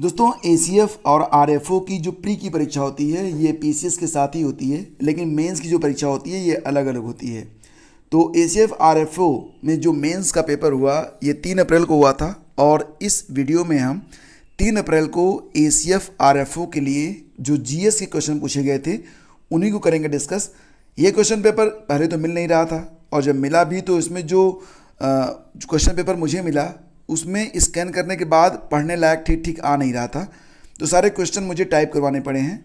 दोस्तों ए और आर की जो प्री की परीक्षा होती है ये पी के साथ ही होती है लेकिन मेंस की जो परीक्षा होती है ये अलग अलग होती है तो ए सी में जो मेंस का पेपर हुआ ये तीन अप्रैल को हुआ था और इस वीडियो में हम तीन अप्रैल को ए सी के लिए जो जी के क्वेश्चन पूछे गए थे उन्हीं को करेंगे डिस्कस ये क्वेश्चन पेपर पहले तो मिल नहीं रहा था और जब मिला भी तो इसमें जो क्वेश्चन पेपर मुझे मिला उसमें स्कैन करने के बाद पढ़ने लायक ठीक ठीक आ नहीं रहा था तो सारे क्वेश्चन मुझे टाइप करवाने पड़े हैं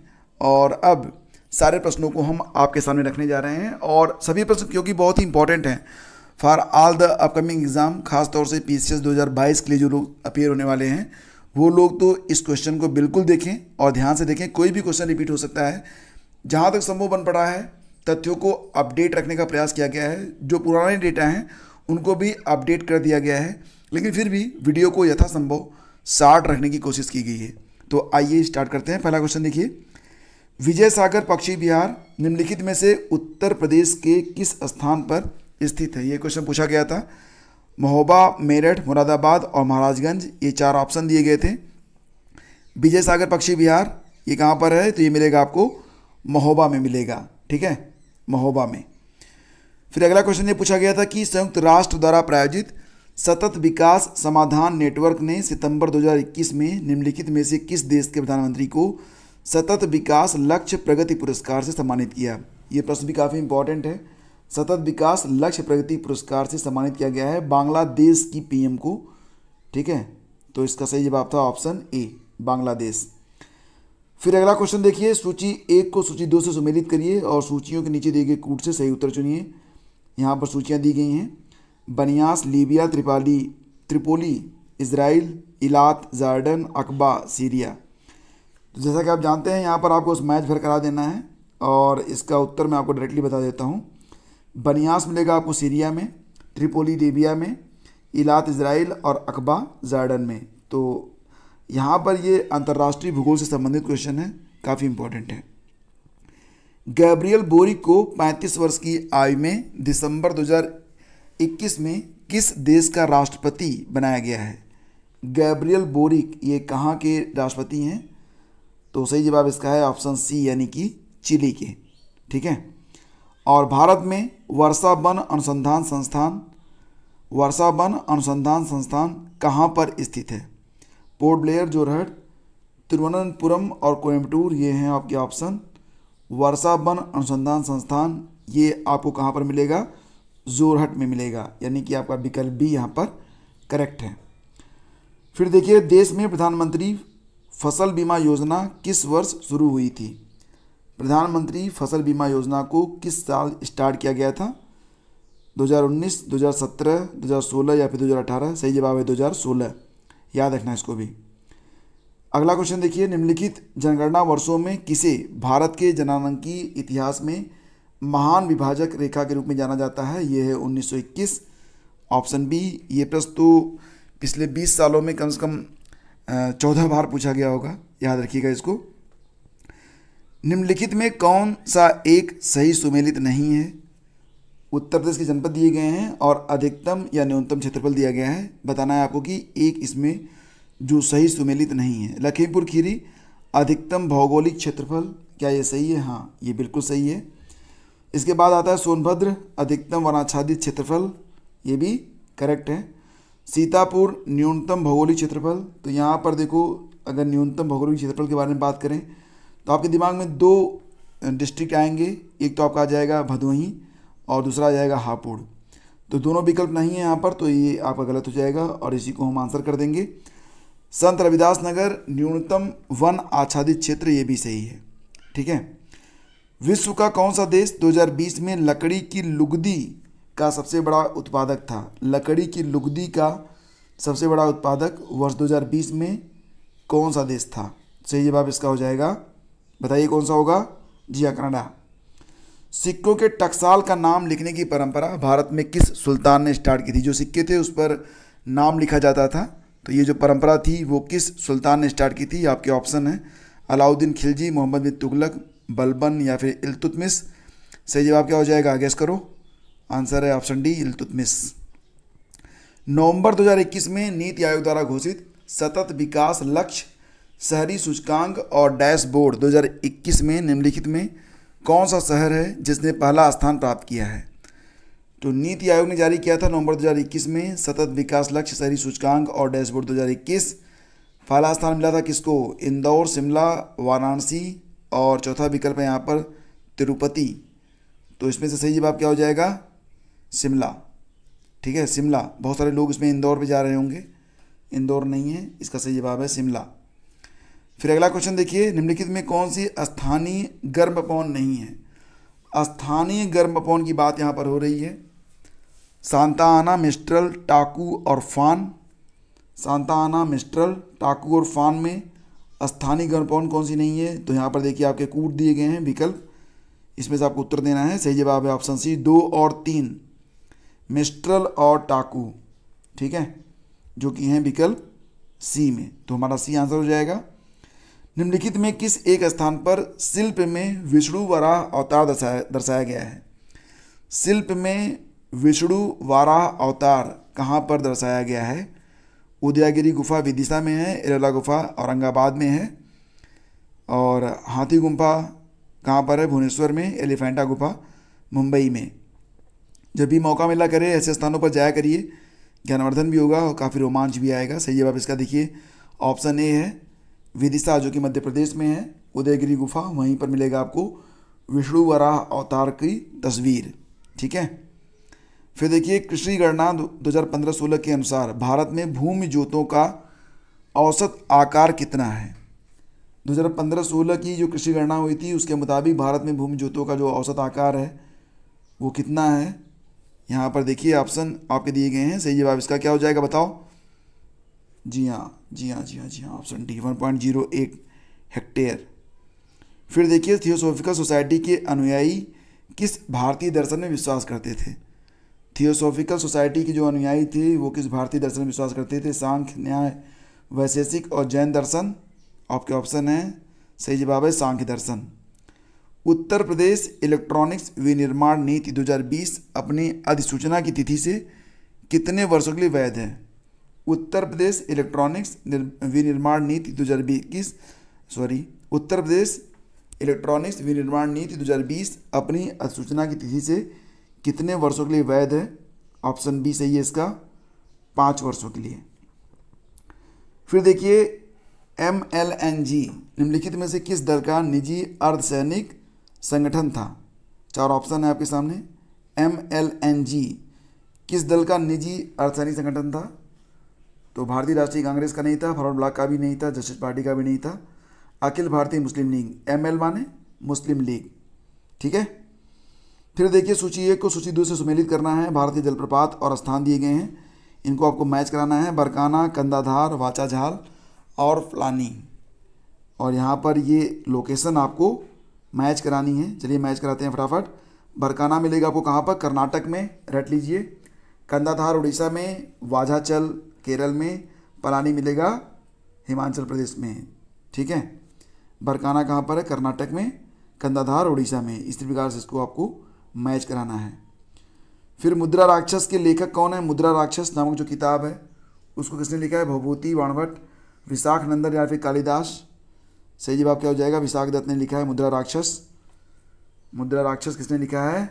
और अब सारे प्रश्नों को हम आपके सामने रखने जा रहे हैं और सभी प्रश्न क्योंकि बहुत ही इंपॉर्टेंट हैं for all the upcoming exam खासतौर से पी सी 2022 के लिए जो लोग अपेयर होने वाले हैं वो लोग तो इस क्वेश्चन को बिल्कुल देखें और ध्यान से देखें कोई भी क्वेश्चन रिपीट हो सकता है जहाँ तक संभव बन पड़ा है तथ्यों को अपडेट रखने का प्रयास किया गया है जो पुराने डेटा हैं उनको भी अपडेट कर दिया गया है लेकिन फिर भी वीडियो को यथासंभव शार्ट रखने की कोशिश की गई है तो आइए स्टार्ट करते हैं पहला क्वेश्चन देखिए विजय सागर पक्षी बिहार निम्नलिखित में से उत्तर प्रदेश के किस स्थान पर स्थित है ये क्वेश्चन पूछा गया था महोबा मेरठ मुरादाबाद और महाराजगंज ये चार ऑप्शन दिए गए थे विजय सागर पक्षी बिहार ये कहाँ पर है तो ये मिलेगा आपको महोबा में मिलेगा ठीक है महोबा में फिर अगला क्वेश्चन ये पूछा गया था कि संयुक्त राष्ट्र द्वारा प्रायोजित सतत विकास समाधान नेटवर्क ने सितंबर 2021 में निम्नलिखित में से किस देश के प्रधानमंत्री को सतत विकास लक्ष्य प्रगति पुरस्कार से सम्मानित किया ये प्रश्न भी काफ़ी इंपॉर्टेंट है सतत विकास लक्ष्य प्रगति पुरस्कार से सम्मानित किया गया है बांग्लादेश की पीएम को ठीक है तो इसका सही जवाब था ऑप्शन ए बांग्लादेश फिर अगला क्वेश्चन देखिए सूची एक को सूची दो से सुमेलित करिए और सूचियों के नीचे दिए गए कूट से सही उत्तर चुनिए यहाँ पर सूचियाँ दी गई हैं Baniyas Libya Tripoli Tripoli Israel Eilat Jordan Aqaba Syria तो जैसा कि आप जानते हैं यहाँ पर आपको उस मैच भर करा देना है और इसका उत्तर मैं आपको डायरेक्टली बता देता हूँ बनियास मिलेगा आपको सीरिया में त्रिपोली लीबिया में इलात इसराइल और अकबा जार्डन में तो यहाँ पर ये अंतर्राष्ट्रीय भूगोल से संबंधित क्वेश्चन है काफ़ी इंपॉर्टेंट है गैब्रियल बोरी को 35 वर्ष की आयु में दिसंबर 2021 में किस देश का राष्ट्रपति बनाया गया है गैब्रियल बोरिक ये कहाँ के राष्ट्रपति हैं तो सही जवाब इसका है ऑप्शन सी यानी कि चिली के ठीक है और भारत में वर्षा वन अनुसंधान संस्थान वर्षा वन अनुसंधान संस्थान कहाँ पर स्थित है पोर्ट ब्लेयर जोरहट तिरुवनंतपुरम और कोयम्बटूर ये हैं आपके ऑप्शन वर्षा वन अनुसंधान संस्थान ये आपको कहाँ पर मिलेगा जोरहट में मिलेगा यानी कि आपका विकल्प भी यहाँ पर करेक्ट है फिर देखिए देश में प्रधानमंत्री फसल बीमा योजना किस वर्ष शुरू हुई थी प्रधानमंत्री फसल बीमा योजना को किस साल स्टार्ट किया गया था 2019, 2017, 2016 या फिर 2018 सही जवाब है 2016 याद रखना इसको भी अगला क्वेश्चन देखिए निम्नलिखित जनगणना वर्षों में किसे भारत के जनांकी इतिहास में महान विभाजक रेखा के रूप में जाना जाता है ये है 1921 ऑप्शन बी ये प्रश्न तो पिछले 20 सालों में कम से कम चौदह बार पूछा गया होगा याद रखिएगा इसको निम्नलिखित में कौन सा एक सही सुमेलित नहीं है उत्तर प्रदेश के जनपद दिए गए हैं और अधिकतम या न्यूनतम क्षेत्रफल दिया गया है बताना है आपको कि एक इसमें जो सही सुमेलित नहीं है लखीमपुर खीरी अधिकतम भौगोलिक क्षेत्रफल क्या ये सही है हाँ ये बिल्कुल सही है इसके बाद आता है सोनभद्र अधिकतम वनाच्छादित क्षेत्रफल ये भी करेक्ट है सीतापुर न्यूनतम भौगोलिक क्षेत्रफल तो यहाँ पर देखो अगर न्यूनतम भौगोलिक क्षेत्रफल के बारे में बात करें तो आपके दिमाग में दो डिस्ट्रिक्ट आएंगे एक तो आपका आ जाएगा भदोही और दूसरा आ जाएगा हापुड़ तो दोनों विकल्प नहीं है यहाँ पर तो ये आपका गलत हो जाएगा और इसी को हम आंसर कर देंगे संत रविदास नगर न्यूनतम वन आच्छादित क्षेत्र ये भी सही है ठीक है विश्व का कौन सा देश 2020 में लकड़ी की लुगदी का सबसे बड़ा उत्पादक था लकड़ी की लुगदी का सबसे बड़ा उत्पादक वर्ष 2020 में कौन सा देश था सही जवाब इसका हो जाएगा बताइए कौन सा होगा जी हाँ कनाडा सिक्कों के टकसाल का नाम लिखने की परंपरा भारत में किस सुल्तान ने स्टार्ट की थी जो सिक्के थे उस पर नाम लिखा जाता था तो ये जो परंपरा थी वो किस सुल्तान ने स्टार्ट की थी आपके ऑप्शन हैं अलाउद्दीन खिलजी मोहम्मद बिन तुगलक बलबन या फिर इल्तुतमिस सही जवाब क्या हो जाएगा गैस करो आंसर है ऑप्शन डी इल्तुतमिस नवंबर 2021 में नीति आयोग द्वारा घोषित सतत विकास लक्ष्य शहरी सूचकांक और डैशबोर्ड 2021 में निम्नलिखित में कौन सा शहर है जिसने पहला स्थान प्राप्त किया है तो नीति आयोग ने जारी किया था नवंबर 2021 में सतत विकास लक्ष्य शहरी सूचकांक और डैशबोर्ड 2021 पहला स्थान मिला था किसको इंदौर शिमला वाराणसी और चौथा विकल्प है यहाँ पर तिरुपति तो इसमें से सही जवाब क्या हो जाएगा शिमला ठीक है शिमला बहुत सारे लोग इसमें इंदौर पर जा रहे होंगे इंदौर नहीं है इसका सही जवाब है शिमला फिर अगला क्वेश्चन देखिए निम्नलिखित में कौन सी स्थानीय गर्म पवन नहीं है स्थानीय गर्म पवन की बात यहाँ पर हो रही है सांताना मिस्ट्रल टाकू और फान सांताना मिस्ट्रल टाकू और फान में स्थानीय गणपौन कौन सी नहीं है तो यहाँ पर देखिए आपके कूट दिए गए हैं विकल्प इसमें से आपको उत्तर देना है सही जवाब है ऑप्शन सी दो और तीन मिस्ट्रल और टाकू ठीक है जो कि हैं विकल्प सी में तो हमारा सी आंसर हो जाएगा निम्नलिखित में किस एक स्थान पर शिल्प में विष्णु वराह अवतार दर्शाया दर्शाया गया है शिल्प में विष्णु वाराह अवतार कहाँ पर दर्शाया गया है उदयागिरी गुफा विदिशा में है इरेला गुफा औरंगाबाद में है और हाथी गुफा कहाँ पर है भुवनेश्वर में एलिफेंटा गुफा मुंबई में जब भी मौका मिला करे ऐसे स्थानों पर जाया करिए ज्ञानवर्धन भी होगा और काफ़ी रोमांच भी आएगा सही जवाब इसका देखिए ऑप्शन ए है विदिशा जो कि मध्य प्रदेश में है उदयगिरी गुफा वहीं पर मिलेगा आपको विष्णु वराह अवतार की तस्वीर ठीक है फिर देखिए कृषि गणना 2015-16 के अनुसार भारत में भूमि जोतों का औसत आकार कितना है 2015-16 की जो कृषि गणना हुई थी उसके मुताबिक भारत में भूमि जोतों का जो औसत आकार है वो कितना है यहाँ पर देखिए ऑप्शन आपके दिए गए हैं सही जवाब इसका क्या हो जाएगा बताओ जी हाँ जी हाँ जी हाँ जी हाँ option D one point zero eight hectare फिर देखिए थियोसोफिकल सोसाइटी के अनुयायी किस भारतीय दर्शन में विश्वास करते थे थियोसोफिकल सोसाइटी की जो अनुयायी थी वो किस भारतीय दर्शन में विश्वास करते थे सांख्य न्याय वैशेषिक और जैन दर्शन आपके ऑप्शन हैं सही जवाब है सांख्य दर्शन उत्तर प्रदेश इलेक्ट्रॉनिक्स विनिर्माण नीति 2020 अपनी अधिसूचना की तिथि से कितने वर्षों के लिए वैध है उत्तर प्रदेश इलेक्ट्रॉनिक्स विनिर्माण नीति दो सॉरी उत्तर प्रदेश इलेक्ट्रॉनिक्स विनिर्माण नीति 2020 अपनी अधिसूचना की तिथि से कितने वर्षों के लिए वैध है ऑप्शन बी सही है इसका पाँच वर्षों के लिए फिर देखिए एम एल एन जी निम्नलिखित में से किस दल का निजी अर्धसैनिक संगठन था चार ऑप्शन है आपके सामने एम एल एन जी किस दल का निजी अर्धसैनिक संगठन था तो भारतीय राष्ट्रीय कांग्रेस का नहीं था फॉरवर्ड ब्लॉक का भी नहीं था जस्टिस पार्टी का भी नहीं था अखिल भारतीय मुस्लिम लीग एम एल माने मुस्लिम लीग ठीक है फिर देखिए सूची एक को सूची दो से सुमेलित करना है भारत के जलप्रपात और स्थान दिए गए हैं इनको आपको मैच कराना है बरकाना कंदाधार वाचाझाल और फलानी और यहाँ पर ये लोकेशन आपको मैच करानी है चलिए मैच कराते हैं फटाफट बरकाना मिलेगा आपको कहाँ पर कर्नाटक में रट लीजिए कंदाधार उड़ीसा में वाझाचल केरल में पलानी मिलेगा हिमाचल प्रदेश में ठीक है बरकाना कहाँ पर है कर्नाटक में कंदाधार उड़ीसा में इसी प्रकार से इसको आपको मैच कराना है फिर मुद्रा राक्षस के लेखक कौन है मुद्रा राक्षस नामक जो किताब है उसको किसने लिखा है भवभूति वाणवट विशाख नंदन या फिर कालिदास सही जवाब क्या हो जाएगा विशाख दत्त ने लिखा है मुद्रा राक्षस मुद्रा राक्षस किसने लिखा है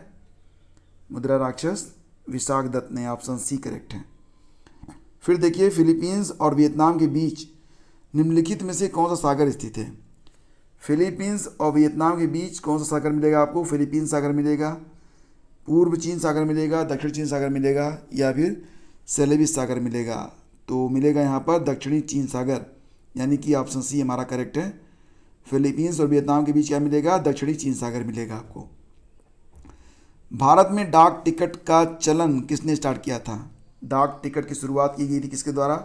मुद्रा राक्षस विशाख दत्त ने ऑप्शन सी करेक्ट है फिर देखिए फिलीपींस और वियतनाम के बीच निम्नलिखित में से कौन सा सागर स्थित है फिलीपींस और वियतनाम के बीच कौन सा सागर मिलेगा आपको फिलीपींस सागर मिलेगा पूर्व चीन सागर मिलेगा दक्षिण चीन सागर मिलेगा या फिर सेलेबी सागर मिलेगा तो मिलेगा यहाँ पर दक्षिणी चीन सागर यानी कि ऑप्शन सी हमारा करेक्ट है फिलीपींस और वियतनाम के बीच क्या मिलेगा दक्षिणी चीन सागर मिलेगा आपको भारत में डाक टिकट का चलन किसने स्टार्ट किया था डाक टिकट की शुरुआत की गई थी किसके द्वारा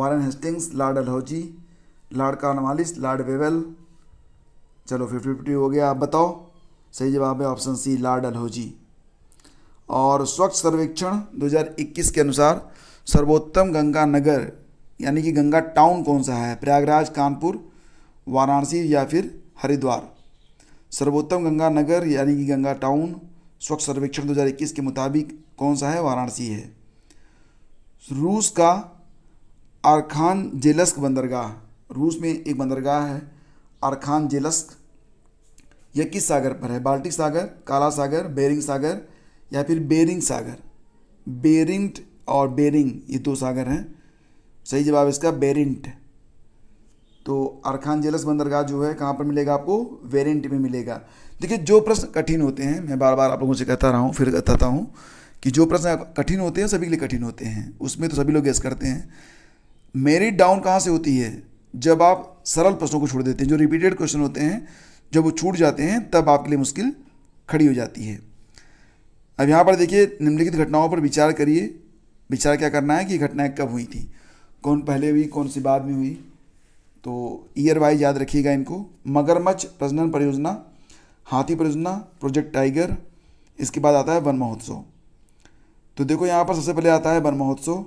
Warren Hastings Lord Dalhousie Lord Cornwallis Lord Wavell चलो फिफ्टी फिफ्टी हो गया आप बताओ सही जवाब है ऑप्शन सी लॉर्ड अलहौजी और स्वच्छ सर्वेक्षण 2021 के अनुसार सर्वोत्तम गंगा नगर यानी कि गंगा टाउन कौन सा है प्रयागराज कानपुर वाराणसी या फिर हरिद्वार सर्वोत्तम गंगा नगर यानी कि गंगा टाउन स्वच्छ सर्वेक्षण 2021 के मुताबिक कौन सा है वाराणसी है रूस का अरखान जेलस्क बंदरगाह रूस में एक बंदरगाह है अरखान जेलस्क यह किस सागर पर है बाल्टिक सागर काला सागर बेरिंग सागर या फिर बेरिंग सागर बेरिंट और बेरिंग ये दो सागर हैं सही जवाब इसका बेरिंट तो अरखानजेलस बंदरगाह जो है कहाँ पर मिलेगा आपको वेरेंट में मिलेगा देखिए जो प्रश्न कठिन होते हैं मैं बार बार आप लोगों से कहता रहा हूँ फिर बताता हूँ कि जो प्रश्न कठिन होते हैं सभी के लिए कठिन होते हैं उसमें तो सभी लोग गैस करते हैं मेरिट डाउन कहाँ से होती है जब आप सरल प्रश्नों को छोड़ देते हैं जो रिपीटेड क्वेश्चन होते हैं जब वो छूट जाते हैं तब आपके लिए मुश्किल खड़ी हो जाती है अब यहाँ पर देखिए निम्नलिखित घटनाओं पर विचार करिए विचार क्या करना है कि घटनाएं कब हुई थी कौन पहले हुई कौन सी बाद में हुई तो ईयर वाइज याद रखिएगा इनको मगरमच्छ प्रजनन परियोजना हाथी परियोजना प्रोजेक्ट टाइगर इसके बाद आता है वन महोत्सव तो देखो यहाँ पर सबसे पहले आता है वन महोत्सव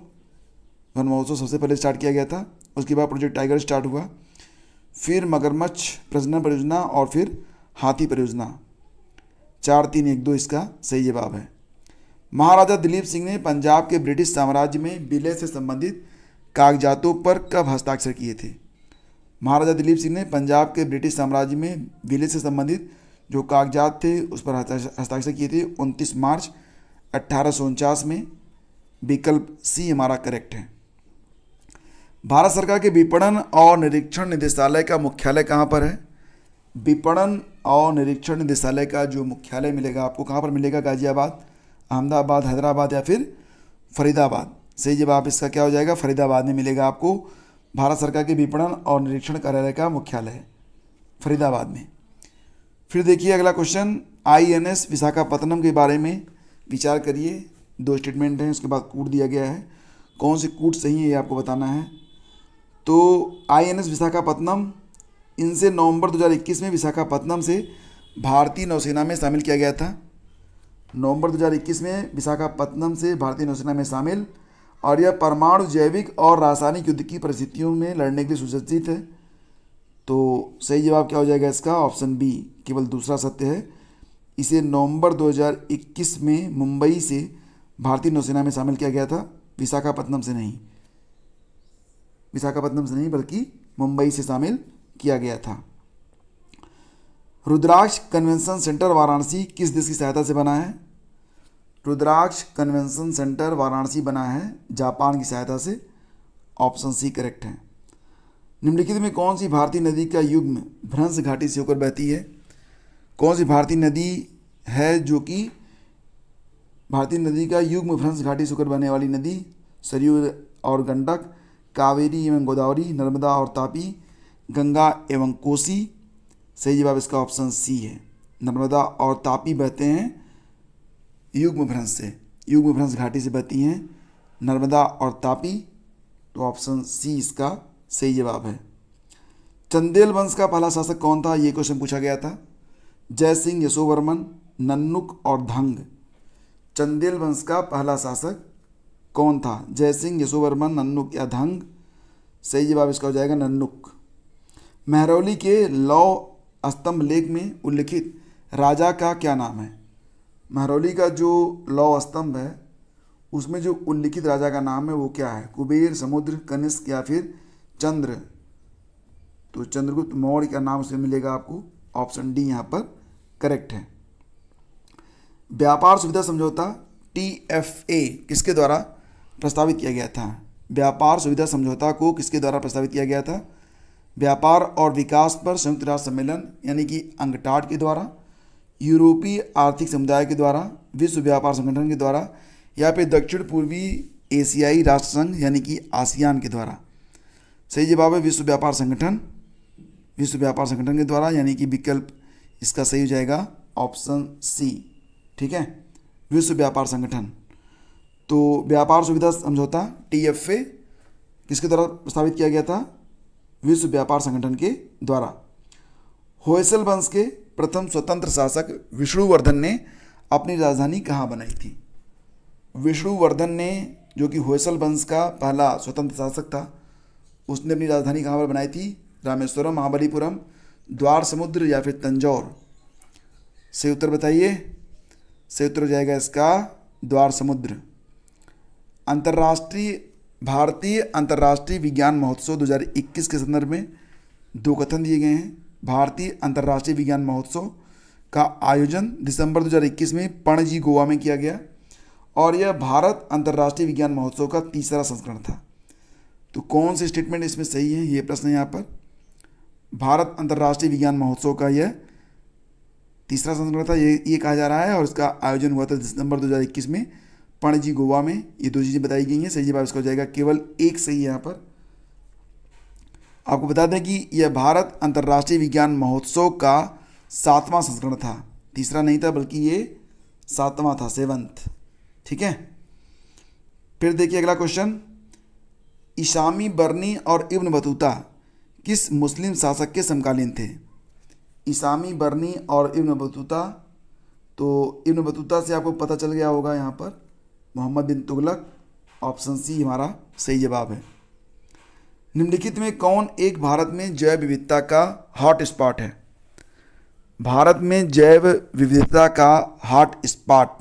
वन महोत्सव सबसे पहले स्टार्ट किया गया था उसके बाद प्रोजेक्ट टाइगर स्टार्ट हुआ फिर मगरमच्छ प्रजनन परियोजना और फिर हाथी परियोजना चार तीन एक दो इसका सही जवाब है महाराजा दिलीप सिंह ने पंजाब के ब्रिटिश साम्राज्य में विलय से संबंधित कागजातों पर कब हस्ताक्षर किए थे महाराजा दिलीप सिंह ने पंजाब के ब्रिटिश साम्राज्य में विलय से संबंधित जो कागजात थे उस पर हस्ताक्षर किए थे उनतीस मार्च अट्ठारह में विकल्प सी हमारा करेक्ट है भारत सरकार के विपणन और निरीक्षण निदेशालय का मुख्यालय कहाँ पर है विपणन और निरीक्षण निदेशालय का जो मुख्यालय मिलेगा आपको कहाँ पर मिलेगा गाजियाबाद अहमदाबाद हैदराबाद या फिर फरीदाबाद सही जवाब इसका क्या हो जाएगा फरीदाबाद में मिलेगा आपको भारत सरकार के विपणन और निरीक्षण कार्यालय का मुख्यालय फरीदाबाद में फिर देखिए अगला क्वेश्चन आईएनएस विशाखापत्तनम के बारे में विचार करिए दो स्टेटमेंट हैं उसके बाद कूट दिया गया है कौन से कूट सही है ये आपको बताना है तो आईएनएस विशाखापत्तनम इनसे नवंबर 2021 में विशाखापत्तनम से भारतीय नौसेना में शामिल किया गया था नवंबर 2021 में विशाखापत्तनम से भारतीय नौसेना में शामिल और यह परमाणु जैविक और रासायनिक युद्ध की परिस्थितियों में लड़ने के लिए सुसज्जित है तो सही जवाब क्या हो जाएगा इसका ऑप्शन बी केवल दूसरा सत्य है इसे नवंबर 2021 में मुंबई से भारतीय नौसेना में शामिल किया गया था विशाखापत्तनम से नहीं विशाखापत्तनम से नहीं बल्कि मुंबई से शामिल किया गया था रुद्राक्ष कन्वेंशन सेंटर वाराणसी किस देश की सहायता से बना है रुद्राक्ष कन्वेंशन सेंटर वाराणसी बना है जापान की सहायता से ऑप्शन सी करेक्ट है निम्नलिखित में कौन सी भारतीय नदी का युग्म भ्रंश घाटी से होकर बहती है कौन सी भारतीय नदी है जो कि भारतीय नदी का युग्म भ्रंश घाटी से होकर बहने वाली नदी सरयू और गंडक कावेरी एवं गोदावरी नर्मदा और तापी गंगा एवं कोसी सही जवाब इसका ऑप्शन सी है नर्मदा और तापी बहते हैं युग्म भ्रंश से युग्म भ्रंश घाटी से बहती हैं नर्मदा और तापी तो ऑप्शन सी इसका सही जवाब है चंदेल वंश का पहला शासक कौन था ये क्वेश्चन पूछा गया था जय सिंह यशोवर्मन नन्नुक और धंग चंदेल वंश का पहला शासक कौन था जय सिंह यशोवर्मन नन्नुक या धंग सही जवाब इसका हो जाएगा नन्नुक मेहरौली के लौ स्तंभ लेख में उल्लिखित राजा का क्या नाम है मेहरौली का जो लौ स्तंभ है उसमें जो उल्लिखित राजा का नाम है वो क्या है कुबेर समुद्र कनिष्क या फिर चंद्र तो चंद्रगुप्त मौर्य का नाम उसमें मिलेगा आपको ऑप्शन डी यहाँ पर करेक्ट है व्यापार सुविधा समझौता टी एफ ए किसके द्वारा प्रस्तावित किया गया था व्यापार सुविधा समझौता को किसके द्वारा प्रस्तावित किया गया था व्यापार और विकास पर संयुक्त राष्ट्र सम्मेलन यानी कि अंगटाट के द्वारा यूरोपीय आर्थिक समुदाय के द्वारा विश्व व्यापार संगठन के द्वारा या फिर दक्षिण पूर्वी एशियाई राष्ट्रसंघ यानी कि आसियान के द्वारा सही जवाब है विश्व व्यापार संगठन विश्व व्यापार संगठन के द्वारा यानी कि विकल्प इसका सही हो जाएगा ऑप्शन सी ठीक है विश्व व्यापार संगठन तो व्यापार सुविधा समझौता टी किसके द्वारा प्रस्तावित किया गया था विश्व व्यापार संगठन के द्वारा होयसल वंश के प्रथम स्वतंत्र शासक विष्णुवर्धन ने अपनी राजधानी कहाँ बनाई थी विष्णुवर्धन ने जो कि होयसल वंश का पहला स्वतंत्र शासक था उसने अपनी राजधानी कहाँ पर बनाई थी रामेश्वरम महाबलीपुरम द्वार समुद्र या फिर तंजौर सही उत्तर बताइए सही उत्तर हो जाएगा इसका द्वार समुद्र अंतर्राष्ट्रीय भारतीय अंतर्राष्ट्रीय विज्ञान महोत्सव 2021 के संदर्भ में दो कथन दिए गए हैं भारतीय अंतर्राष्ट्रीय विज्ञान महोत्सव का आयोजन दिसंबर 2021 में पणजी गोवा में किया गया और यह भारत अंतर्राष्ट्रीय विज्ञान महोत्सव का तीसरा संस्करण था तो कौन से स्टेटमेंट इसमें सही है ये प्रश्न यहाँ पर भारत अंतर्राष्ट्रीय विज्ञान महोत्सव का यह तीसरा संस्करण था ये ये कहा जा रहा है और इसका आयोजन हुआ था दिसंबर 2021 में पणजी गोवा में ये दो चीज़ें बताई गई हैं सही जवाब इसका हो जाएगा केवल एक सही यहाँ पर आपको बता दें कि यह भारत अंतर्राष्ट्रीय विज्ञान महोत्सव का सातवां संस्करण था तीसरा नहीं था बल्कि ये सातवां था सेवंथ ठीक है फिर देखिए अगला क्वेश्चन ईशामी बर्नी और इब्न बतूता किस मुस्लिम शासक के समकालीन थे ईसामी बर्नी और इब्न बतूता तो इब्न बतूता से आपको पता चल गया होगा यहाँ पर मोहम्मद बिन तुगलक ऑप्शन सी हमारा सही जवाब है निम्नलिखित में कौन एक भारत में जैव विविधता का हॉट स्पॉट है भारत में जैव विविधता का हॉट स्पॉट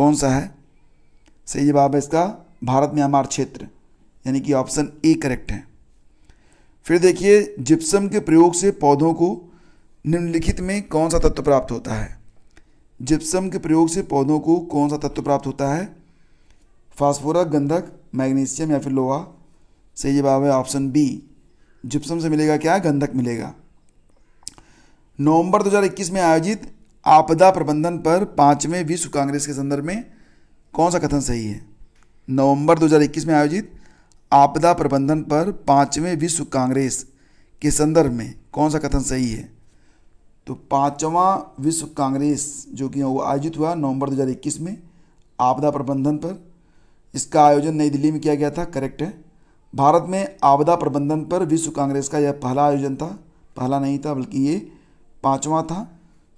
कौन सा है सही जवाब है इसका भारत में हमार क्षेत्र यानी कि ऑप्शन ए करेक्ट है फिर देखिए जिप्सम के प्रयोग से पौधों को निम्नलिखित में कौन सा तत्व प्राप्त होता है जिप्सम के प्रयोग से पौधों को कौन सा तत्व प्राप्त होता है फास्फोरस गंधक मैग्नीशियम या फिर लोहा सही जवाब है ऑप्शन बी जिप्सम से मिलेगा क्या गंधक मिलेगा नवंबर 2021 में आयोजित आपदा प्रबंधन पर पांचवें विश्व कांग्रेस के संदर्भ में कौन सा कथन सही है नवंबर 2021 में आयोजित आपदा प्रबंधन पर पांचवें विश्व कांग्रेस के संदर्भ में कौन सा कथन सही है तो पांचवा विश्व कांग्रेस जो कि वो आयोजित हुआ नवंबर 2021 में आपदा प्रबंधन पर इसका आयोजन नई दिल्ली में किया गया था करेक्ट है भारत में आपदा प्रबंधन पर विश्व कांग्रेस का यह पहला आयोजन था पहला नहीं था बल्कि ये पाँचवा था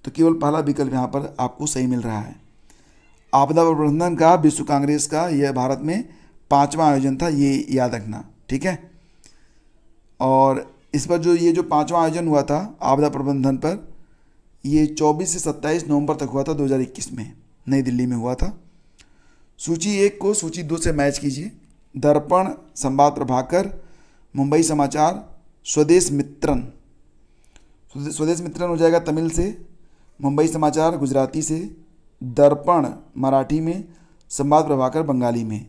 तो केवल पहला विकल्प यहाँ पर आपको सही मिल रहा है आपदा प्रबंधन का विश्व कांग्रेस का यह भारत में पाँचवा आयोजन था ये याद रखना ठीक है और इस पर जो ये जो पाँचवा आयोजन हुआ था आपदा प्रबंधन पर ये 24 से 27 नवंबर तक हुआ था 2021 में नई दिल्ली में हुआ था सूची एक को सूची दो से मैच कीजिए दर्पण संवाद प्रभाकर मुंबई समाचार स्वदेश मित्रन स्वदेश मित्रन हो जाएगा तमिल से मुंबई समाचार गुजराती से दर्पण मराठी में संवाद प्रभाकर बंगाली में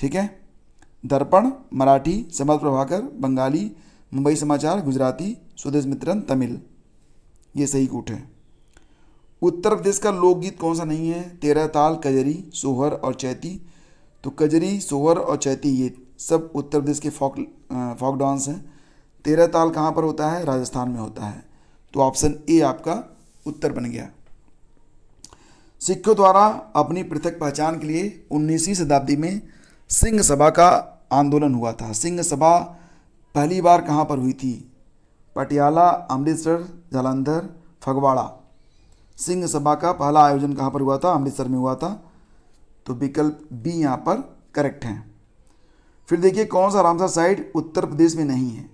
ठीक है दर्पण मराठी संवाद प्रभाकर बंगाली मुंबई समाचार गुजराती स्वदेश मित्रन तमिल ये सही कूट है उत्तर प्रदेश का लोकगीत कौन सा नहीं है तेरह ताल कजरी सोहर और चैती तो कजरी सोहर और चैती ये सब उत्तर प्रदेश के फोक फोक डांस हैं तेरह ताल कहाँ पर होता है राजस्थान में होता है तो ऑप्शन ए आपका उत्तर बन गया सिखों द्वारा अपनी पृथक पहचान के लिए 19वीं शताब्दी में सिंह सभा का आंदोलन हुआ था सिंह सभा पहली बार कहाँ पर हुई थी पटियाला अमृतसर जालंधर फगवाड़ा सिंह सभा का पहला आयोजन कहाँ पर हुआ था अमृतसर में हुआ था तो विकल्प बी यहाँ पर करेक्ट है फिर देखिए कौन सा रामसर साइट उत्तर प्रदेश में नहीं है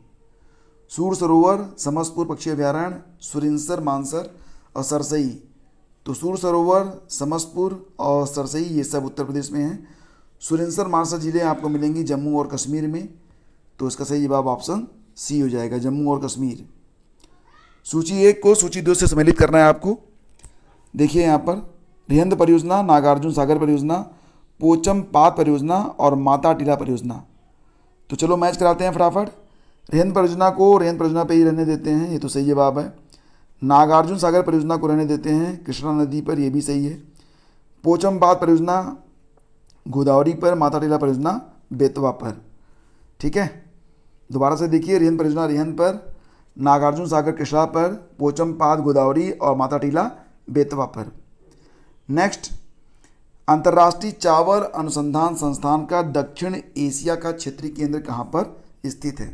सूर सरोवर समस्तपुर पक्षी अभ्यारण्य सुरिंसर मानसर और सरसई तो सूर सरोवर समस्तपुर और सरसई ये सब उत्तर प्रदेश में हैं सुरिंसर मानसर ज़िले आपको मिलेंगी जम्मू और कश्मीर में तो इसका सही जवाब ऑप्शन सी हो जाएगा जम्मू और कश्मीर सूची एक को सूची दो से सम्मिलित करना है आपको देखिए यहाँ पर रिहंद परियोजना नागार्जुन सागर परियोजना पोचम पात परियोजना और माता टीला परियोजना तो चलो मैच कराते हैं फटाफट रिहंद परियोजना को रिहंद परियोजना पर ही रहने देते हैं ये तो सही जवाब है नागार्जुन सागर परियोजना को रहने देते हैं कृष्णा नदी पर यह भी सही है पोचम पात परियोजना गोदावरी पर माता टीला परियोजना बेतवा पर ठीक है दोबारा से देखिए रेहन परियोजना रेहन पर नागार्जुन सागर कृष्णा पर पोचम पात गोदावरी और माता टीला बेतवा पर नेक्स्ट अंतर्राष्ट्रीय चावल अनुसंधान संस्थान का दक्षिण एशिया का क्षेत्रीय केंद्र कहाँ पर स्थित है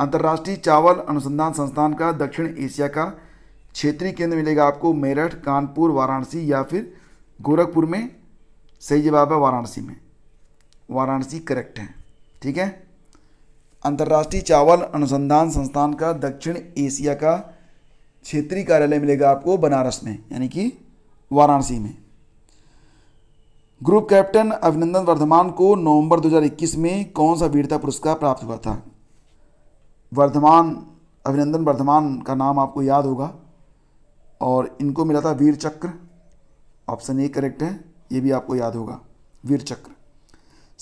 अंतर्राष्ट्रीय चावल अनुसंधान संस्थान का दक्षिण एशिया का क्षेत्रीय केंद्र मिलेगा आपको मेरठ कानपुर वाराणसी या फिर गोरखपुर में सही जवाब है वाराणसी में वाराणसी करेक्ट है ठीक है अंतर्राष्ट्रीय चावल अनुसंधान संस्थान का दक्षिण एशिया का क्षेत्रीय कार्यालय मिलेगा आपको बनारस में यानी कि वाराणसी में ग्रुप कैप्टन अभिनंदन वर्धमान को नवंबर 2021 में कौन सा वीरता पुरस्कार प्राप्त हुआ था वर्धमान अभिनंदन वर्धमान का नाम आपको याद होगा और इनको मिला था वीर चक्र ऑप्शन ए करेक्ट है ये भी आपको याद होगा वीर चक्र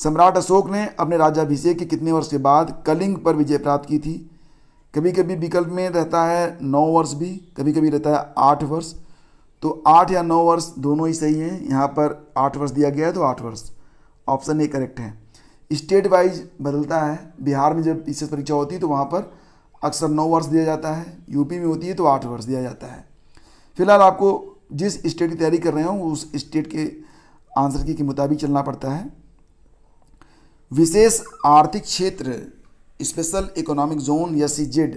सम्राट अशोक ने अपने राज्याभिषेक के कितने वर्ष के बाद कलिंग पर विजय प्राप्त की थी कभी कभी विकल्प में रहता है नौ वर्ष भी कभी कभी रहता है आठ वर्ष तो आठ या नौ वर्ष दोनों ही सही हैं यहाँ पर आठ वर्ष दिया गया है तो आठ वर्ष ऑप्शन ए करेक्ट है स्टेट वाइज बदलता है बिहार में जब विशेष परीक्षा होती है तो वहाँ पर अक्सर नौ वर्ष दिया जाता है यूपी में होती है तो आठ वर्ष दिया जाता है फिलहाल आपको जिस स्टेट की तैयारी कर रहे हो उस स्टेट के आंसर की के मुताबिक चलना पड़ता है विशेष आर्थिक क्षेत्र स्पेशल इकोनॉमिक जोन या सी जेड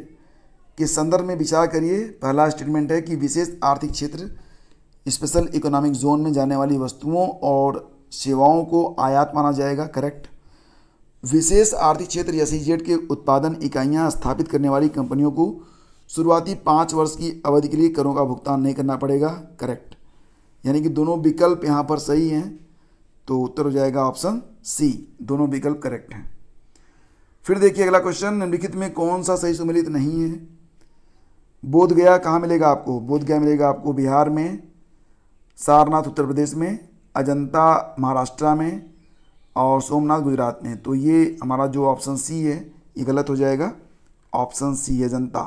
के संदर्भ में विचार करिए पहला स्टेटमेंट है कि विशेष आर्थिक क्षेत्र स्पेशल इकोनॉमिक जोन में जाने वाली वस्तुओं और सेवाओं को आयात माना जाएगा करेक्ट विशेष आर्थिक क्षेत्र या सी जेड के उत्पादन इकाइयां स्थापित करने वाली कंपनियों को शुरुआती पाँच वर्ष की अवधि के लिए करों का भुगतान नहीं करना पड़ेगा करेक्ट यानी कि दोनों विकल्प यहाँ पर सही हैं तो उत्तर हो जाएगा ऑप्शन सी दोनों विकल्प करेक्ट हैं फिर देखिए अगला क्वेश्चन निम्नलिखित में कौन सा सही सम्मिलित नहीं है बोध गया कहाँ मिलेगा आपको बोध गया मिलेगा आपको बिहार में सारनाथ उत्तर प्रदेश में अजंता महाराष्ट्र में और सोमनाथ गुजरात में तो ये हमारा जो ऑप्शन सी है ये गलत हो जाएगा ऑप्शन सी है जनता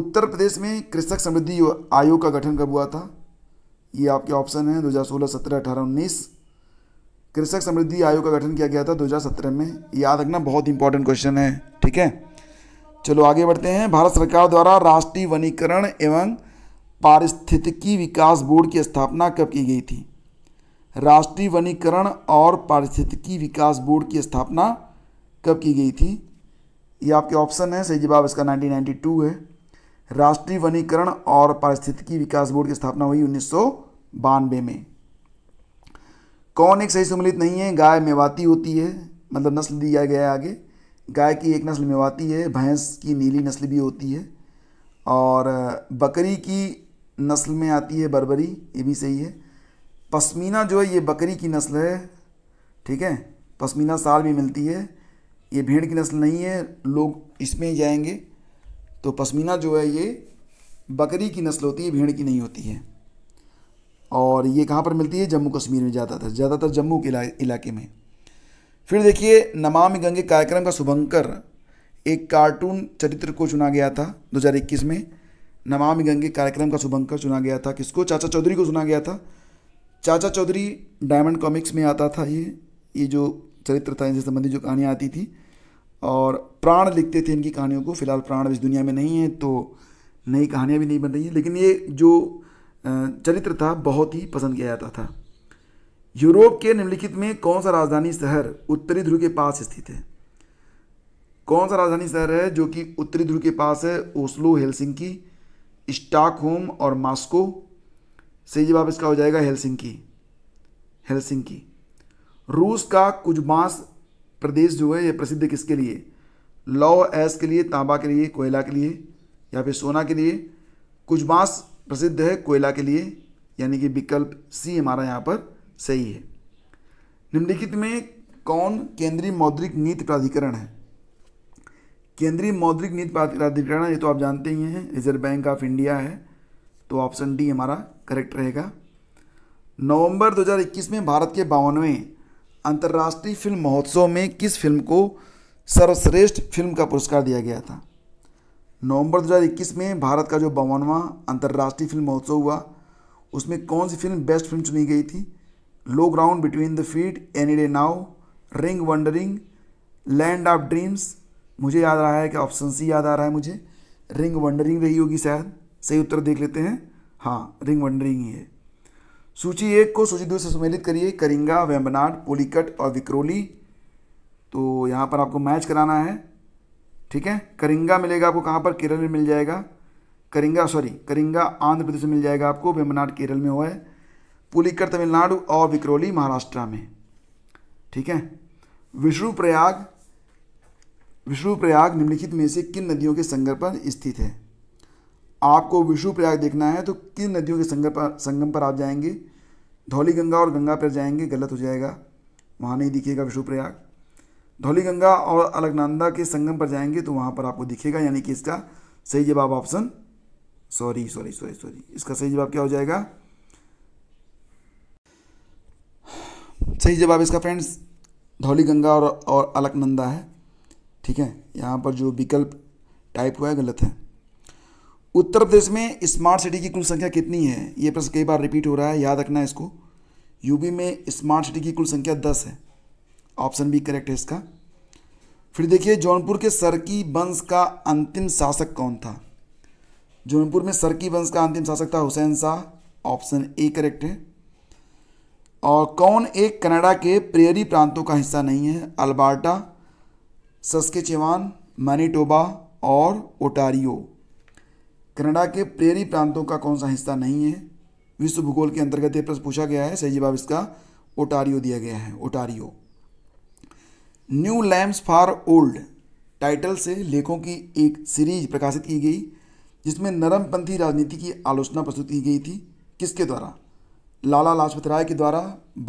उत्तर प्रदेश में कृषक समृद्धि आयोग का गठन कब हुआ था ये आपके ऑप्शन हैं 2016, 17, 18, 19 कृषक समृद्धि आयोग का गठन किया गया था 2017 में याद रखना बहुत इंपॉर्टेंट क्वेश्चन है ठीक है चलो आगे बढ़ते हैं भारत सरकार द्वारा राष्ट्रीय वनीकरण एवं पारिस्थितिकी विकास बोर्ड की स्थापना कब की गई थी राष्ट्रीय वनीकरण और पारिस्थितिकी विकास बोर्ड की स्थापना कब की गई थी ये आपके ऑप्शन है सही जवाब इसका 1992 है राष्ट्रीय वनीकरण और पारिस्थितिकी विकास बोर्ड की स्थापना हुई उन्नीस में कौन एक सही सम्मिलित नहीं है गाय मेवाती होती है मतलब नस्ल दिया गया आगे गाय की एक नस्ल मेवाती है भैंस की नीली नस्ल भी होती है और बकरी की नस्ल में आती है बरबरी ये भी सही है पश्मीना जो है ये बकरी की नस्ल है ठीक है पश्मीना साल में मिलती है ये भेड़ की नस्ल नहीं है लोग इसमें ही जाएंगे तो पश्मीना जो है ये बकरी की नस्ल होती है भेड़ की नहीं होती है और ये कहाँ पर मिलती है जम्मू कश्मीर में ज़्यादातर ज़्यादातर जम्मू के इलाके में फिर देखिए नमामि गंगे कार्यक्रम का शुभंकर एक कार्टून चरित्र को चुना गया था 2021 में नमामि गंगे कार्यक्रम का शुभंकर चुना गया था किसको चाचा चौधरी को चुना गया था चाचा चौधरी डायमंड कॉमिक्स में आता था ये ये जो चरित्र था इनसे संबंधित जो कहानियाँ आती थी और प्राण लिखते थे इनकी कहानियों को फिलहाल प्राण इस दुनिया में नहीं है तो नई कहानियाँ भी नहीं बन रही हैं लेकिन ये जो चरित्र था बहुत ही पसंद किया जाता था यूरोप के निम्नलिखित में कौन सा राजधानी शहर उत्तरी ध्रुव के पास स्थित है कौन सा राजधानी शहर है जो कि उत्तरी ध्रुव के पास है ओस्लो हेलसिंकी स्टॉकहोम और मास्को सही जवाब इसका हो जाएगा हेलसिंकी हेलसिंकी रूस का मास प्रदेश जो है ये प्रसिद्ध किसके लिए लौ एस के लिए तांबा के लिए कोयला के लिए या फिर सोना के लिए मास प्रसिद्ध है कोयला के लिए यानी कि विकल्प सी हमारा यहाँ पर सही है निम्नलिखित में कौन केंद्रीय मौद्रिक नीति प्राधिकरण है केंद्रीय मौद्रिक नीति प्राधिकरण ये तो आप जानते ही हैं रिजर्व बैंक ऑफ इंडिया है तो ऑप्शन डी हमारा करेक्ट रहेगा नवंबर 2021 में भारत के बावनवें अंतर्राष्ट्रीय फिल्म महोत्सव में किस फिल्म को सर्वश्रेष्ठ फिल्म का पुरस्कार दिया गया था नवंबर 2021 में भारत का जो बावनवा अंतर्राष्ट्रीय फिल्म महोत्सव हुआ उसमें कौन सी फिल्म बेस्ट फिल्म चुनी गई थी low ground between the feet any day now ring wandering land of dreams मुझे याद रहा है कि ऑप्शन सी याद आ रहा है मुझे रिंग वंडरिंग रही होगी शायद सही उत्तर देख लेते हैं हाँ रिंग वंडरिंग ही है सूची एक को सूची दो से सम्मिलित करिए करिंगा वेम्बनाड पोलिकट और विक्रोली तो यहाँ पर आपको मैच कराना है ठीक है करिंगा मिलेगा आपको कहाँ पर केरल में मिल जाएगा करिंगा सॉरी करिंगा आंध्र प्रदेश में मिल जाएगा आपको वेमनाड केरल में हुआ है पुलिकर तमिलनाडु और विक्रोली महाराष्ट्र में ठीक है विष्णुप्रयाग विष्णुप्रयाग निम्नलिखित में से किन नदियों के संगम पर स्थित है आपको विष्णुप्रयाग देखना है तो किन नदियों के संगम पर संगम पर आप जाएंगे धौली गंगा और गंगा पर जाएंगे गलत हो जाएगा वहाँ नहीं दिखेगा विष्णुप्रयाग धौली गंगा और अलगनंदा के संगम पर जाएंगे तो वहाँ पर आपको दिखेगा यानी कि इसका सही जवाब option sorry sorry sorry sorry इसका सही जवाब क्या हो जाएगा सही जवाब इसका फ्रेंड्स गंगा और और अलकनंदा है ठीक है यहाँ पर जो विकल्प टाइप हुआ है गलत है उत्तर प्रदेश में स्मार्ट सिटी की कुल संख्या कितनी है ये प्रश्न कई बार रिपीट हो रहा है याद रखना है इसको यूपी में स्मार्ट सिटी की कुल संख्या दस है ऑप्शन बी करेक्ट है इसका फिर देखिए जौनपुर के सरकी वंश का अंतिम शासक कौन था जौनपुर में सरकी वंश का अंतिम शासक था Hussain Shah option A correct है और कौन एक कनाडा के प्रेयरी प्रांतों का हिस्सा नहीं है अल्बार्टा सस्केचेवान मैनीटोबा और ओटारियो कनाडा के प्रेरी प्रांतों का कौन सा हिस्सा नहीं है विश्व भूगोल के अंतर्गत यह प्रश्न पूछा गया है सही जवाब इसका ओटारियो दिया गया है ओटारियो new lamps for old title से लेखों की एक सीरीज प्रकाशित की गई जिसमें नरमपंथी राजनीति की आलोचना प्रस्तुत की गई थी किसके द्वारा लाला लाजपत राय के द्वारा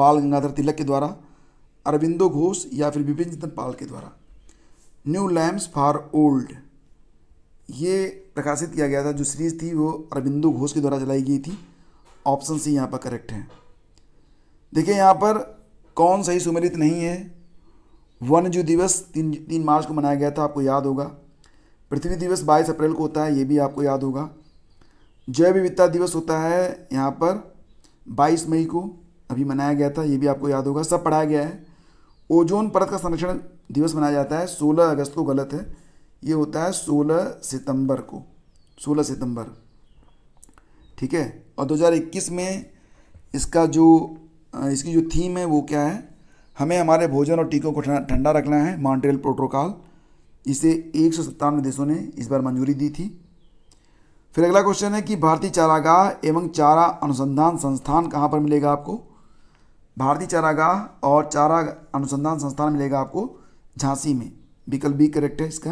बाल गंगाधर तिलक के द्वारा अरविंदो घोष या फिर विपिन चंद्र पाल के द्वारा न्यू लैम्स फॉर ओल्ड ये प्रकाशित किया गया था जो सीरीज थी वो अरविंदो घोष के द्वारा चलाई गई थी ऑप्शन सी यहाँ पर करेक्ट है देखिए यहाँ पर कौन सही सुमेलित नहीं है वन्यजीव दिवस तीन तीन मार्च को मनाया गया था आपको याद होगा पृथ्वी दिवस बाईस अप्रैल को होता है ये भी आपको याद होगा जैव विविधता दिवस होता है यहाँ पर बाईस मई को अभी मनाया गया था ये भी आपको याद होगा सब पढ़ाया गया है ओजोन परत का संरक्षण दिवस मनाया जाता है सोलह अगस्त को गलत है ये होता है सोलह सितंबर को सोलह सितंबर ठीक है और 2021 में इसका जो इसकी जो थीम है वो क्या है हमें हमारे भोजन और टीकों को ठंडा रखना है मॉन्ट्रियल प्रोटोकॉल इसे एक देशों ने इस बार मंजूरी दी थी फिर अगला क्वेश्चन है कि भारतीय चारागाह एवं चारा अनुसंधान संस्थान कहाँ पर मिलेगा आपको भारतीय चारागाह और चारा अनुसंधान संस्थान मिलेगा आपको झांसी में विकल्प बी करेक्ट है इसका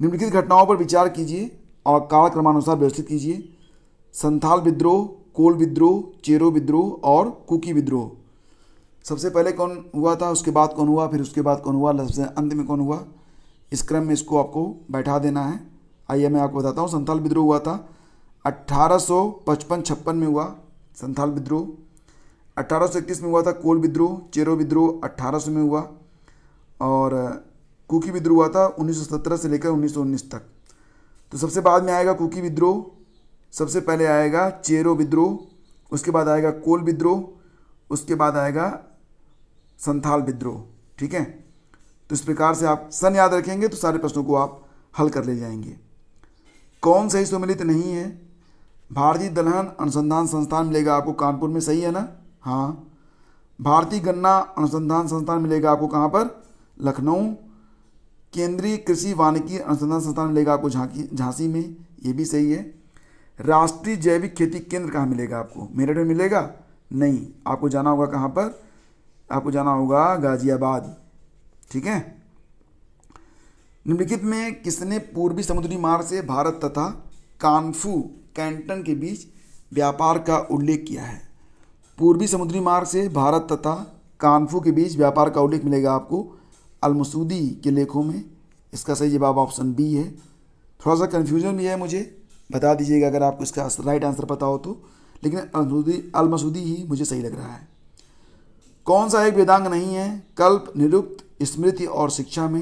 निम्नलिखित घटनाओं पर विचार कीजिए और काल क्रमानुसार व्यवस्थित कीजिए संथाल विद्रोह कोल विद्रोह चेरो विद्रोह और कुकी विद्रोह सबसे पहले कौन हुआ था उसके बाद कौन हुआ फिर उसके बाद कौन हुआ सबसे अंत में कौन हुआ इस क्रम में इसको आपको बैठा देना है आइए मैं आपको बताता हूँ संथाल विद्रोह हुआ था अट्ठारह सौ पचपन छप्पन में हुआ संथाल विद्रोह अट्ठारह सौ में हुआ था कोल विद्रोह चेरो विद्रोह अट्ठारह सौ में हुआ और कुकी विद्रोह हुआ था उन्नीस सौ सत्रह से लेकर उन्नीस सौ उन्नीस तक तो सबसे बाद में आएगा कुकी विद्रोह सबसे पहले आएगा चेरो विद्रोह उसके बाद आएगा कोल विद्रोह उसके बाद आएगा संथाल विद्रोह ठीक है तो इस प्रकार से आप सन याद रखेंगे तो सारे प्रश्नों को आप हल कर ले जाएंगे कौन सही सुमिलित नहीं है भारतीय दलहन अनुसंधान संस्थान मिलेगा आपको कानपुर में सही है ना हाँ भारतीय गन्ना अनुसंधान संस्थान मिलेगा आपको कहाँ पर लखनऊ केंद्रीय कृषि वानिकी अनुसंधान संस्थान मिलेगा आपको झांकी झांसी में ये भी सही है राष्ट्रीय जैविक खेती केंद्र कहाँ मिलेगा आपको मेरठ में मिलेगा नहीं आपको जाना होगा कहाँ पर आपको जाना होगा गाजियाबाद ठीक है निम्नलिखित में किसने पूर्वी समुद्री मार्ग से भारत तथा कानफू कैंटन के बीच व्यापार का उल्लेख किया है पूर्वी समुद्री मार्ग से भारत तथा कानफू के बीच व्यापार का उल्लेख मिलेगा आपको अलमसूदी के लेखों में इसका सही जवाब ऑप्शन बी है थोड़ा सा कन्फ्यूजन भी है मुझे बता दीजिएगा अगर आपको इसका राइट आंसर पता हो तो लेकिन अलमसूदी अलमसूदी ही मुझे सही लग रहा है कौन सा एक वेदांग नहीं है कल्प निरुक्त स्मृति और शिक्षा में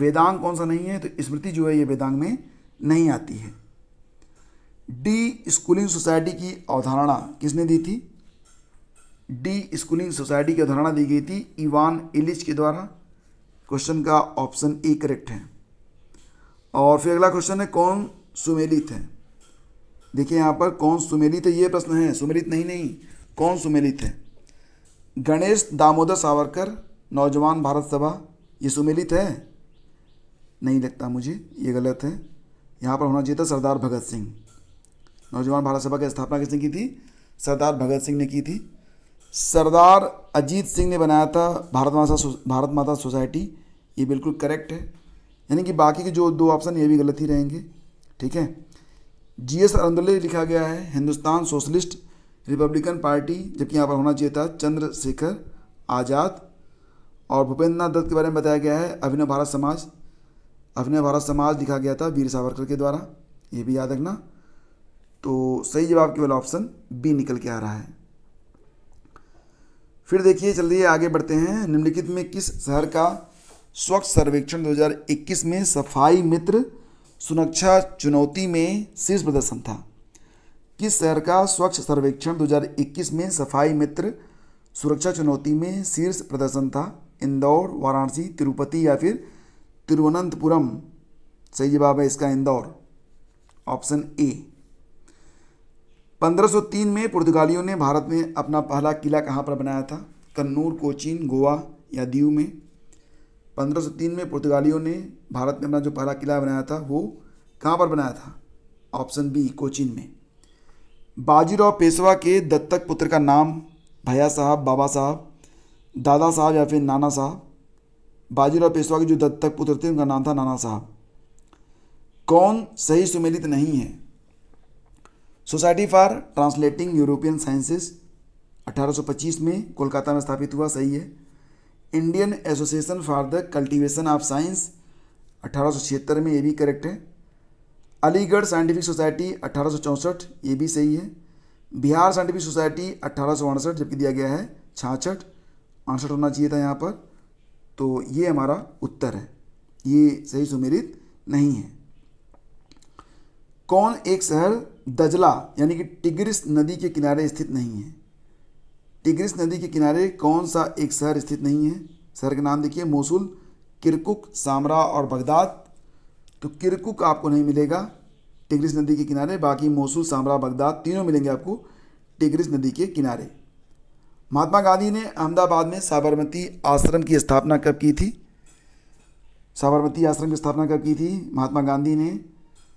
वेदांग कौन सा नहीं है तो स्मृति जो है ये वेदांग में नहीं आती है डी स्कूलिंग सोसाइटी की अवधारणा किसने दी थी डी स्कूलिंग सोसाइटी की अवधारणा दी गई थी इवान इलिच के द्वारा क्वेश्चन का ऑप्शन ए करेक्ट है और फिर अगला क्वेश्चन है कौन सुमेलित है देखिए यहाँ पर कौन सुमेलित है ये प्रश्न है सुमेलित नहीं नहीं कौन सुमेलित है गणेश दामोदर सावरकर नौजवान भारत सभा ये सुमेलित है नहीं लगता मुझे ये गलत है यहाँ पर होना चाहिए था सरदार भगत सिंह नौजवान भारत सभा की स्थापना किसने की थी सरदार भगत सिंह ने की थी सरदार अजीत सिंह ने बनाया था भारत माता भारत माता सोसाइटी ये बिल्कुल करेक्ट है यानी कि बाकी के जो दो ऑप्शन ये भी गलत ही रहेंगे ठीक है जी एस अरंदुल्ले लिखा गया है हिंदुस्तान सोशलिस्ट रिपब्लिकन पार्टी जबकि यहाँ पर होना चाहिए था चंद्रशेखर आज़ाद और भूपेंद्र नाथ दत्त के बारे में बताया गया है अभिनव भारत समाज अभिनव भारत समाज लिखा गया था वीर सावरकर के द्वारा ये भी याद रखना तो सही जवाब केवल ऑप्शन बी निकल के आ रहा है फिर देखिए चलिए आगे बढ़ते हैं निम्नलिखित में किस शहर का स्वच्छ सर्वेक्षण 2021 में सफाई मित्र सुरक्षा चुनौती में शीर्ष प्रदर्शन था किस शहर का स्वच्छ सर्वेक्षण 2021 में सफाई मित्र सुरक्षा चुनौती में शीर्ष प्रदर्शन था इंदौर वाराणसी तिरुपति या फिर तिरुवनंतपुरम सही जवाब है इसका इंदौर ऑप्शन ए 1503 में पुर्तगालियों ने भारत में अपना पहला किला कहाँ पर बनाया था कन्नूर कोचीन गोवा या दीव में 1503 में पुर्तगालियों ने भारत में अपना जो पहला किला बनाया था वो कहाँ पर बनाया था ऑप्शन बी कोचीन में बाजीराव पेशवा के दत्तक पुत्र का नाम भैया साहब बाबा साहब दादा साहब या फिर नाना साहब बाजीराव पेशवा के जो दत्तक पुत्र थे उनका नाम था नाना साहब कौन सही सुमेलित नहीं है society for translating European sciences 1825 में कोलकाता में स्थापित हुआ सही है Indian association for the cultivation of science अठारह में ये भी करेक्ट है अलीगढ़ साइंटिफिक सोसाइटी अट्ठारह ये भी सही है बिहार साइंटिफिक सोसाइटी अट्ठारह जबकि दिया गया है छाछठ अड़सठ होना चाहिए था यहाँ पर तो ये हमारा उत्तर है ये सही सुमेरित नहीं है कौन एक शहर दजला यानी कि टिग्रिस नदी के किनारे स्थित नहीं है टिग्रिस नदी के किनारे कौन सा एक शहर स्थित नहीं है शहर का नाम देखिए मोसुल किरकुक सामरा और बगदाद तो किरकुक आपको नहीं मिलेगा टिग्रिस नदी के किनारे बाकी मौसू सामरा बगदाद तीनों मिलेंगे आपको टिग्रिस नदी के किनारे महात्मा गांधी ने अहमदाबाद में साबरमती आश्रम की स्थापना कब की थी साबरमती आश्रम की स्थापना कब की थी महात्मा गांधी ने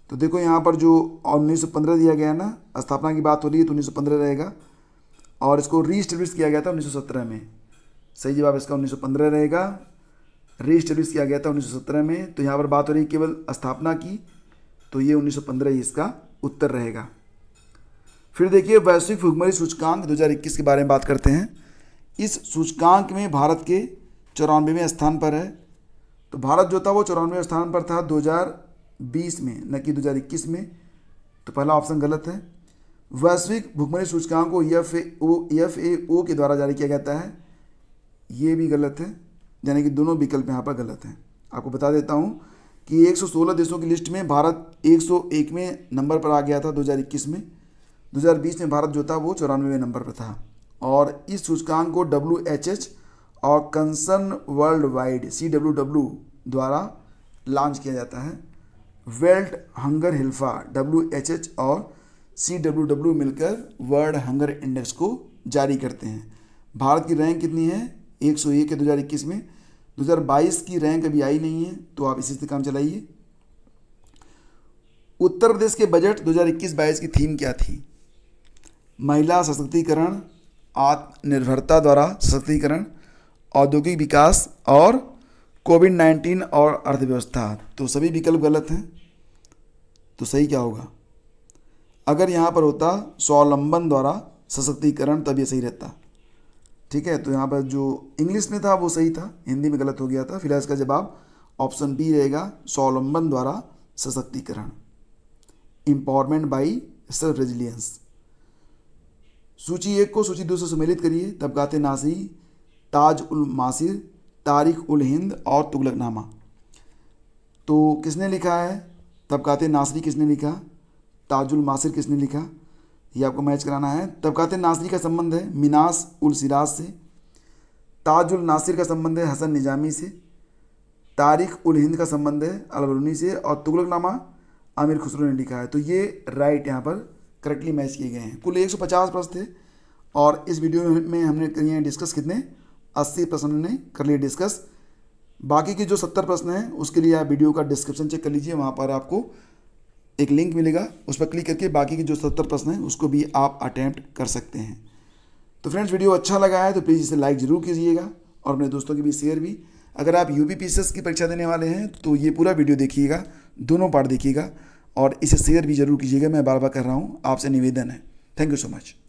तो देखो यहाँ पर जो 1915 दिया गया ना स्थापना की बात हो रही है तो 1915 रहेगा और इसको री किया गया था 1917 में सही जवाब इसका 1915 रहेगा रीस्टेब्लिश किया गया था 1917 में तो यहाँ पर बात हो रही है केवल स्थापना की तो ये 1915 ही इसका उत्तर रहेगा फिर देखिए वैश्विक भूखमरी सूचकांक 2021 के बारे में बात करते हैं इस सूचकांक में भारत के चौरानवेवें स्थान पर है तो भारत जो था वो चौरानवे स्थान पर था 2020 में न कि 2021 में तो पहला ऑप्शन गलत है वैश्विक भूखमरी सूचकांक को एफ ए एफ ए ओ के द्वारा जारी किया जाता है ये भी गलत है यानी कि दोनों विकल्प यहाँ पर गलत हैं आपको बता देता हूँ कि 116 देशों की लिस्ट में भारत 101 में नंबर पर आ गया था 2021 में 2020 में भारत जो था वो चौरानवे नंबर पर था और इस सूचकांक को डब्ल्यू और कंसर्न वर्ल्ड वाइड सी द्वारा लॉन्च किया जाता है वेल्ट हंगर हिल्फा डब्ल्यू और सी मिलकर वर्ल्ड हंगर इंडेक्स को जारी करते हैं भारत की रैंक कितनी है एक सौ एक है दो हज़ार इक्कीस में दो हज़ार बाईस की रैंक अभी आई नहीं है तो आप इसी से काम चलाइए उत्तर प्रदेश के बजट दो हज़ार इक्कीस बाईस की थीम क्या थी महिला सशक्तिकरण आत्मनिर्भरता द्वारा सशक्तिकरण औद्योगिक विकास और कोविड नाइन्टीन और अर्थव्यवस्था तो सभी विकल्प गलत हैं तो सही क्या होगा अगर यहाँ पर होता स्वावलंबन द्वारा सशक्तिकरण तब ये सही रहता ठीक है तो यहाँ पर जो इंग्लिश में था वो सही था हिंदी में गलत हो गया था फिलहाल इसका जवाब ऑप्शन बी रहेगा स्वावलंबन द्वारा सशक्तिकरण इम्पावरमेंट बाई सेल्फ रेजिलियंस सूची एक को सूची दो से सम्मिलित करिए तबकात नासी ताज उल मासिर तारिक उल हिंद और तुगलकनामा तो किसने लिखा है तबकात नासरी किसने लिखा ताजुल मासिर किसने लिखा ये आपको मैच कराना है तब कहते हैं नासरी का संबंध है मिनास उल सिराज से ताजुल नासिर का संबंध है हसन निजामी से तारिक उल हिंद का संबंध है अलबरूनी से और तुगलकनामा आमिर खुसरो ने लिखा है तो ये राइट यहाँ पर करेक्टली मैच किए गए हैं कुल 150 प्रश्न थे और इस वीडियो में हमने किए हैं डिस्कस कितने 80 प्रश्न ने कर लिए डिस्कस बाकी के जो 70 प्रश्न हैं उसके लिए आप वीडियो का डिस्क्रिप्शन चेक कर लीजिए वहाँ पर आपको एक लिंक मिलेगा उस पर क्लिक करके बाकी के जो सत्तर प्रश्न हैं उसको भी आप अटैम्प्ट कर सकते हैं तो फ्रेंड्स वीडियो अच्छा लगा है तो प्लीज़ इसे लाइक ज़रूर कीजिएगा और अपने दोस्तों के भी शेयर भी अगर आप यू की परीक्षा देने वाले हैं तो ये पूरा वीडियो देखिएगा दोनों पार्ट देखिएगा और इसे शेयर भी ज़रूर कीजिएगा मैं बार बार कर रहा हूँ आपसे निवेदन है थैंक यू सो मच